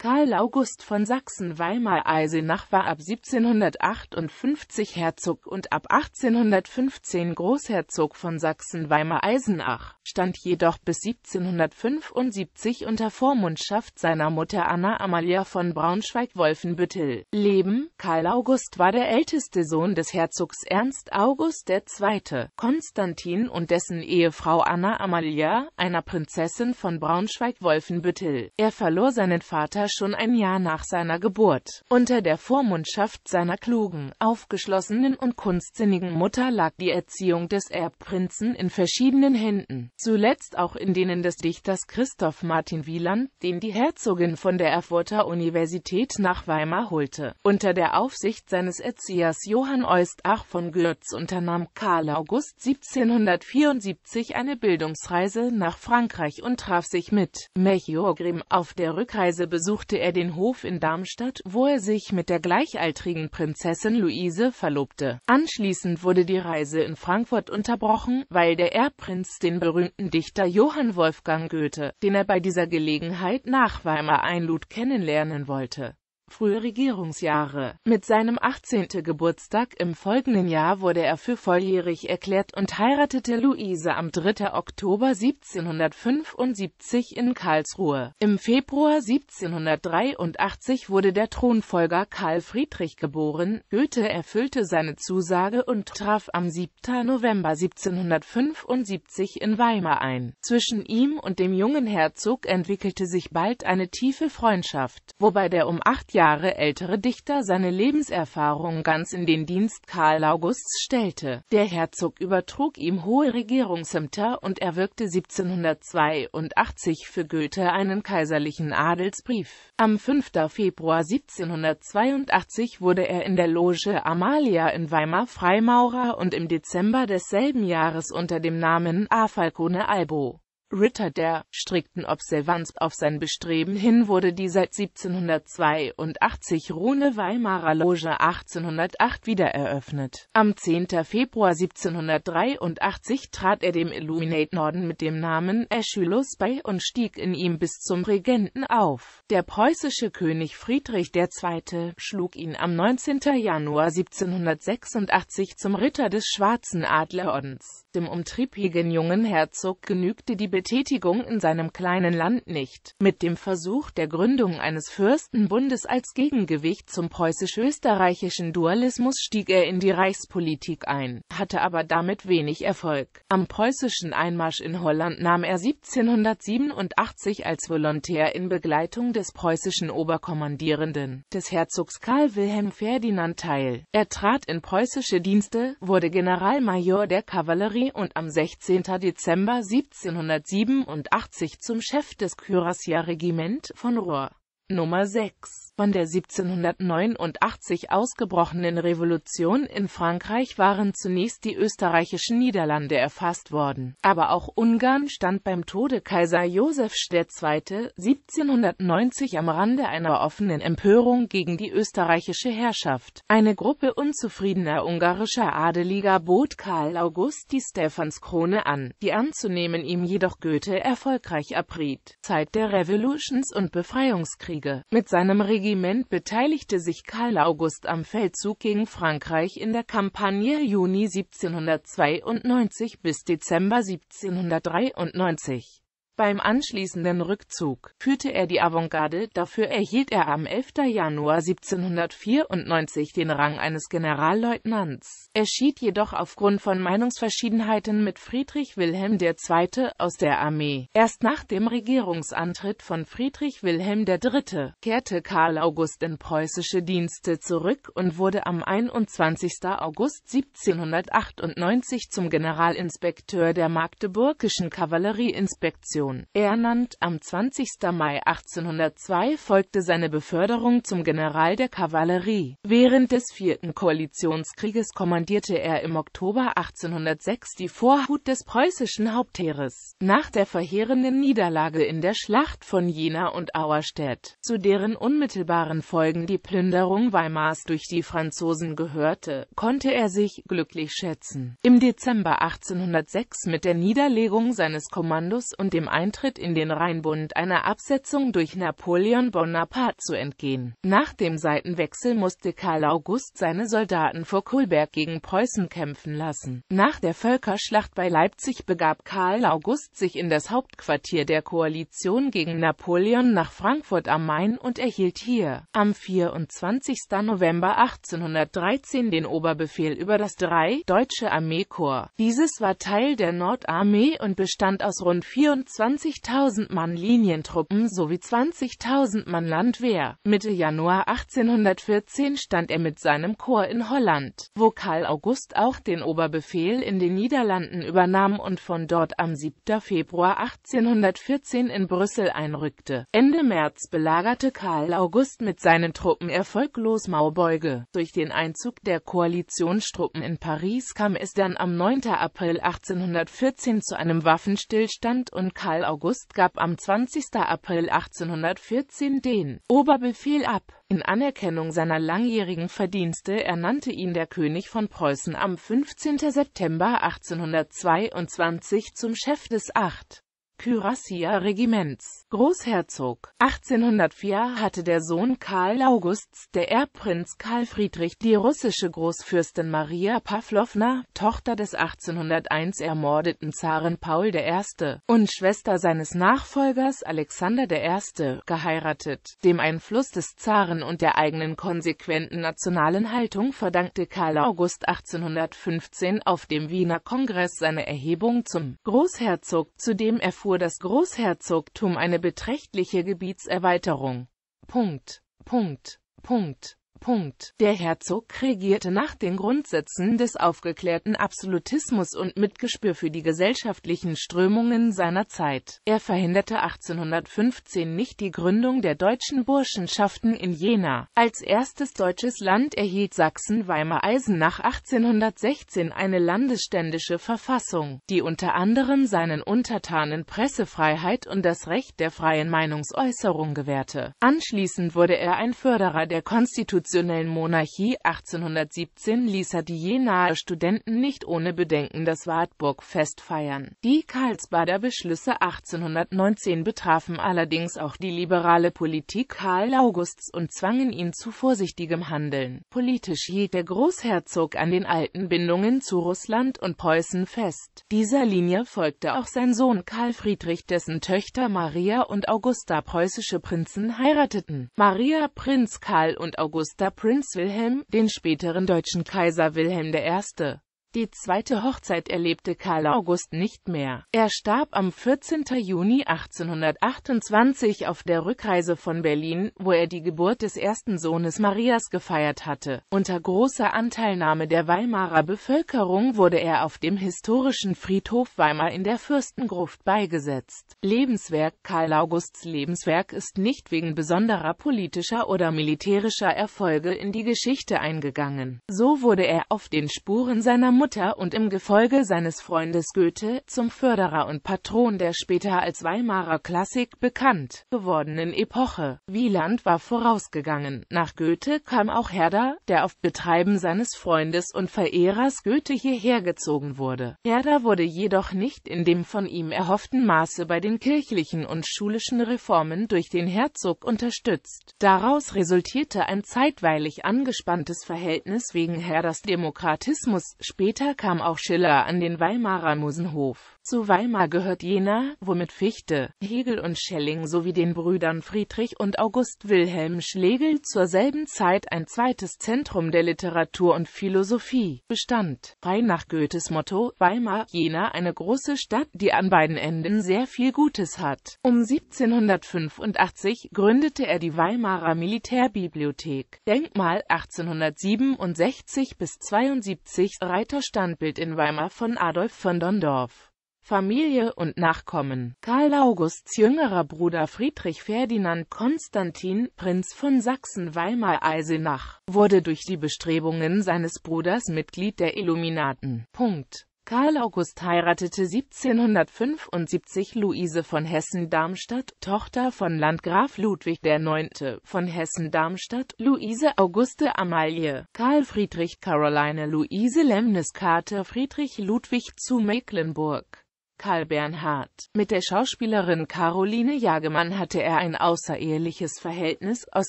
Karl August von Sachsen-Weimar-Eisenach war ab 1758 Herzog und ab 1815 Großherzog von Sachsen-Weimar-Eisenach, stand jedoch bis 1775 unter Vormundschaft seiner Mutter Anna Amalia von Braunschweig-Wolfenbüttel. Leben Karl August war der älteste Sohn des Herzogs Ernst August II. Konstantin und dessen Ehefrau Anna Amalia, einer Prinzessin von Braunschweig-Wolfenbüttel. Er verlor seinen Vater schon ein Jahr nach seiner Geburt. Unter der Vormundschaft seiner klugen, aufgeschlossenen und kunstsinnigen Mutter lag die Erziehung des Erbprinzen in verschiedenen Händen, zuletzt auch in denen des Dichters Christoph Martin Wieland, den die Herzogin von der Erfurter Universität nach Weimar holte. Unter der Aufsicht seines Erziehers Johann Eustach von Gürz unternahm Karl August 1774 eine Bildungsreise nach Frankreich und traf sich mit Melchior Grimm auf der Rückreise besucht besuchte er den Hof in Darmstadt, wo er sich mit der gleichaltrigen Prinzessin Luise verlobte. Anschließend wurde die Reise in Frankfurt unterbrochen, weil der Erbprinz den berühmten Dichter Johann Wolfgang Goethe, den er bei dieser Gelegenheit nach Weimar einlud, kennenlernen wollte frühe Regierungsjahre. Mit seinem 18. Geburtstag im folgenden Jahr wurde er für volljährig erklärt und heiratete Luise am 3. Oktober 1775 in Karlsruhe. Im Februar 1783 wurde der Thronfolger Karl Friedrich geboren. Goethe erfüllte seine Zusage und traf am 7. November 1775 in Weimar ein. Zwischen ihm und dem jungen Herzog entwickelte sich bald eine tiefe Freundschaft, wobei der um acht Jahre Jahre ältere Dichter seine Lebenserfahrung ganz in den Dienst Karl Augusts stellte. Der Herzog übertrug ihm hohe Regierungsämter und erwirkte 1782 für Goethe einen kaiserlichen Adelsbrief. Am 5. Februar 1782 wurde er in der Loge Amalia in Weimar Freimaurer und im Dezember desselben Jahres unter dem Namen A. Falcone Albo Ritter der strikten Observanz auf sein Bestreben hin wurde die seit 1782 ruhende Weimarer Loge 1808 wiedereröffnet. Am 10. Februar 1783 trat er dem Illuminate Norden mit dem Namen Aeschylus bei und stieg in ihm bis zum Regenten auf. Der preußische König Friedrich II. schlug ihn am 19. Januar 1786 zum Ritter des Schwarzen Adlerordens. Dem umtriebigen jungen Herzog genügte die Betätigung in seinem kleinen Land nicht. Mit dem Versuch der Gründung eines Fürstenbundes als Gegengewicht zum preußisch-österreichischen Dualismus stieg er in die Reichspolitik ein, hatte aber damit wenig Erfolg. Am preußischen Einmarsch in Holland nahm er 1787 als Volontär in Begleitung des preußischen Oberkommandierenden, des Herzogs Karl Wilhelm Ferdinand teil. Er trat in preußische Dienste, wurde Generalmajor der Kavallerie und am 16. Dezember 1787 1987 zum Chef des Kürassier-Regiment von Rohr. Nummer 6 Von der 1789 ausgebrochenen Revolution in Frankreich waren zunächst die österreichischen Niederlande erfasst worden, aber auch Ungarn stand beim Tode Kaiser Josefs II. 1790 am Rande einer offenen Empörung gegen die österreichische Herrschaft. Eine Gruppe unzufriedener ungarischer Adeliger bot Karl August die Stephanskrone an, die anzunehmen ihm jedoch Goethe erfolgreich abriet. Zeit der Revolutions- und Befreiungskriege Kriege. Mit seinem Regiment beteiligte sich Karl August am Feldzug gegen Frankreich in der Kampagne Juni 1792 bis Dezember 1793. Beim anschließenden Rückzug führte er die Avantgarde, dafür erhielt er am 11. Januar 1794 den Rang eines Generalleutnants. Er schied jedoch aufgrund von Meinungsverschiedenheiten mit Friedrich Wilhelm II. aus der Armee. Erst nach dem Regierungsantritt von Friedrich Wilhelm III. kehrte Karl August in preußische Dienste zurück und wurde am 21. August 1798 zum Generalinspekteur der Magdeburgischen Kavallerieinspektion Person. Ernannt am 20. Mai 1802 folgte seine Beförderung zum General der Kavallerie. Während des Vierten Koalitionskrieges kommandierte er im Oktober 1806 die Vorhut des preußischen Hauptheeres. Nach der verheerenden Niederlage in der Schlacht von Jena und Auerstedt, zu deren unmittelbaren Folgen die Plünderung Weimars durch die Franzosen gehörte, konnte er sich glücklich schätzen. Im Dezember 1806 mit der Niederlegung seines Kommandos und dem Eintritt in den Rheinbund einer Absetzung durch Napoleon Bonaparte zu entgehen. Nach dem Seitenwechsel musste Karl August seine Soldaten vor Kolberg gegen Preußen kämpfen lassen. Nach der Völkerschlacht bei Leipzig begab Karl August sich in das Hauptquartier der Koalition gegen Napoleon nach Frankfurt am Main und erhielt hier am 24. November 1813 den Oberbefehl über das 3. Deutsche Armeekorps. Dieses war Teil der Nordarmee und bestand aus rund 24 20.000 Mann Linientruppen sowie 20.000 Mann Landwehr. Mitte Januar 1814 stand er mit seinem Korps in Holland, wo Karl August auch den Oberbefehl in den Niederlanden übernahm und von dort am 7. Februar 1814 in Brüssel einrückte. Ende März belagerte Karl August mit seinen Truppen erfolglos Maubeuge. Durch den Einzug der Koalitionstruppen in Paris kam es dann am 9. April 1814 zu einem Waffenstillstand und Karl Karl August gab am 20. April 1814 den Oberbefehl ab. In Anerkennung seiner langjährigen Verdienste ernannte ihn der König von Preußen am 15. September 1822 zum Chef des Acht Kürassier-Regiments. Großherzog. 1804 hatte der Sohn Karl Augusts, der Erbprinz Karl Friedrich, die russische Großfürstin Maria Pawlowna, Tochter des 1801 ermordeten Zaren Paul I. und Schwester seines Nachfolgers Alexander I., geheiratet. Dem Einfluss des Zaren und der eigenen konsequenten nationalen Haltung verdankte Karl August 1815 auf dem Wiener Kongress seine Erhebung zum Großherzog, zudem erfuhr erfuhr das Großherzogtum eine beträchtliche Gebietserweiterung. Punkt, Punkt, Punkt. Punkt. Der Herzog regierte nach den Grundsätzen des aufgeklärten Absolutismus und mit Gespür für die gesellschaftlichen Strömungen seiner Zeit. Er verhinderte 1815 nicht die Gründung der deutschen Burschenschaften in Jena. Als erstes deutsches Land erhielt Sachsen-Weimar-Eisen nach 1816 eine landesständische Verfassung, die unter anderem seinen Untertanen Pressefreiheit und das Recht der freien Meinungsäußerung gewährte. Anschließend wurde er ein Förderer der Konstitution konstitutionellen Monarchie 1817 ließ er die Jenaer Studenten nicht ohne Bedenken das Wartburgfest feiern. Die Karlsbader Beschlüsse 1819 betrafen allerdings auch die liberale Politik Karl Augusts und zwangen ihn zu vorsichtigem Handeln. Politisch hielt der Großherzog an den alten Bindungen zu Russland und Preußen fest. Dieser Linie folgte auch sein Sohn Karl Friedrich, dessen Töchter Maria und Augusta preußische Prinzen heirateten. Maria Prinz Karl und Augusta Prinz Wilhelm, den späteren deutschen Kaiser Wilhelm I die zweite Hochzeit erlebte Karl August nicht mehr. Er starb am 14. Juni 1828 auf der Rückreise von Berlin, wo er die Geburt des ersten Sohnes Marias gefeiert hatte. Unter großer Anteilnahme der Weimarer Bevölkerung wurde er auf dem historischen Friedhof Weimar in der Fürstengruft beigesetzt. Lebenswerk Karl Augusts Lebenswerk ist nicht wegen besonderer politischer oder militärischer Erfolge in die Geschichte eingegangen. So wurde er auf den Spuren seiner Mutter und im Gefolge seines Freundes Goethe zum Förderer und Patron der später als Weimarer Klassik bekannt gewordenen Epoche. Wieland war vorausgegangen. Nach Goethe kam auch Herder, der auf Betreiben seines Freundes und Verehrers Goethe hierher gezogen wurde. Herder wurde jedoch nicht in dem von ihm erhofften Maße bei den kirchlichen und schulischen Reformen durch den Herzog unterstützt. Daraus resultierte ein zeitweilig angespanntes Verhältnis wegen Herders Demokratismus, später Später kam auch Schiller an den Weimarer Musenhof. Zu Weimar gehört Jena, womit Fichte, Hegel und Schelling sowie den Brüdern Friedrich und August Wilhelm Schlegel zur selben Zeit ein zweites Zentrum der Literatur und Philosophie bestand. Frei nach Goethes Motto, Weimar, Jena eine große Stadt, die an beiden Enden sehr viel Gutes hat. Um 1785 gründete er die Weimarer Militärbibliothek. Denkmal 1867 bis 72 Reiterstandbild in Weimar von Adolf von Dondorf. Familie und Nachkommen. Karl Augusts jüngerer Bruder Friedrich Ferdinand Konstantin, Prinz von Sachsen-Weimar-Eisenach, wurde durch die Bestrebungen seines Bruders Mitglied der Illuminaten. Punkt. Karl August heiratete 1775 Luise von Hessen-Darmstadt, Tochter von Landgraf Ludwig IX. von Hessen-Darmstadt, Luise Auguste Amalie, Karl Friedrich Caroline Luise Lemnes Kater Friedrich Ludwig zu Mecklenburg. Karl Bernhard. Mit der Schauspielerin Caroline Jagemann hatte er ein außereheliches Verhältnis, aus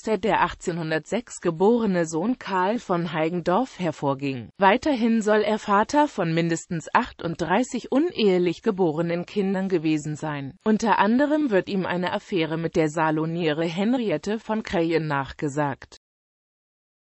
der der 1806 geborene Sohn Karl von Heigendorf hervorging. Weiterhin soll er Vater von mindestens 38 unehelich geborenen Kindern gewesen sein. Unter anderem wird ihm eine Affäre mit der Saloniere Henriette von Kreyen nachgesagt